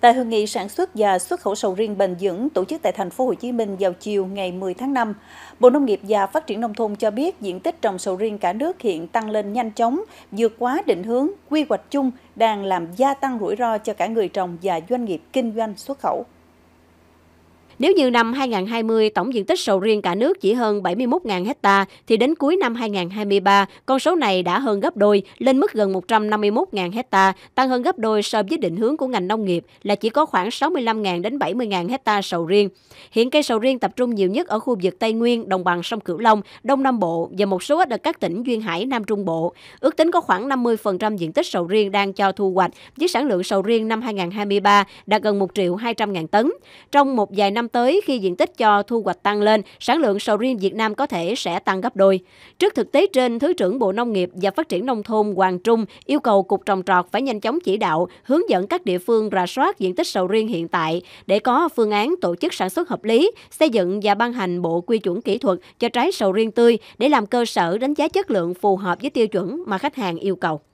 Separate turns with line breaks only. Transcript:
Tại hội nghị sản xuất và xuất khẩu sầu riêng bền vững tổ chức tại thành phố Hồ Chí Minh vào chiều ngày 10 tháng 5, Bộ Nông nghiệp và Phát triển nông thôn cho biết diện tích trồng sầu riêng cả nước hiện tăng lên nhanh chóng, vượt quá định hướng quy hoạch chung đang làm gia tăng rủi ro cho cả người trồng và doanh nghiệp kinh doanh xuất khẩu. Nếu như năm 2020
tổng diện tích sầu riêng cả nước chỉ hơn 71.000 ha, thì đến cuối năm 2023 con số này đã hơn gấp đôi lên mức gần 151.000 ha, tăng hơn gấp đôi so với định hướng của ngành nông nghiệp là chỉ có khoảng 65.000 đến 70.000 ha sầu riêng. Hiện cây sầu riêng tập trung nhiều nhất ở khu vực Tây Nguyên, đồng bằng sông Cửu Long, Đông Nam Bộ và một số ít ở các tỉnh duyên hải Nam Trung Bộ. Ước tính có khoảng 50% diện tích sầu riêng đang cho thu hoạch với sản lượng sầu riêng năm 2023 đạt gần 1 triệu 200 ngàn tấn. Trong một vài năm tới khi diện tích cho thu hoạch tăng lên, sản lượng sầu riêng Việt Nam có thể sẽ tăng gấp đôi. Trước thực tế trên, Thứ trưởng Bộ Nông nghiệp và Phát triển Nông thôn Hoàng Trung yêu cầu Cục Trồng trọt phải nhanh chóng chỉ đạo, hướng dẫn các địa phương rà soát diện tích sầu riêng hiện tại để có phương án tổ chức sản xuất hợp lý, xây dựng và ban hành bộ quy chuẩn kỹ thuật cho trái sầu riêng tươi để làm cơ sở đánh giá chất lượng phù hợp với tiêu chuẩn mà khách hàng yêu cầu.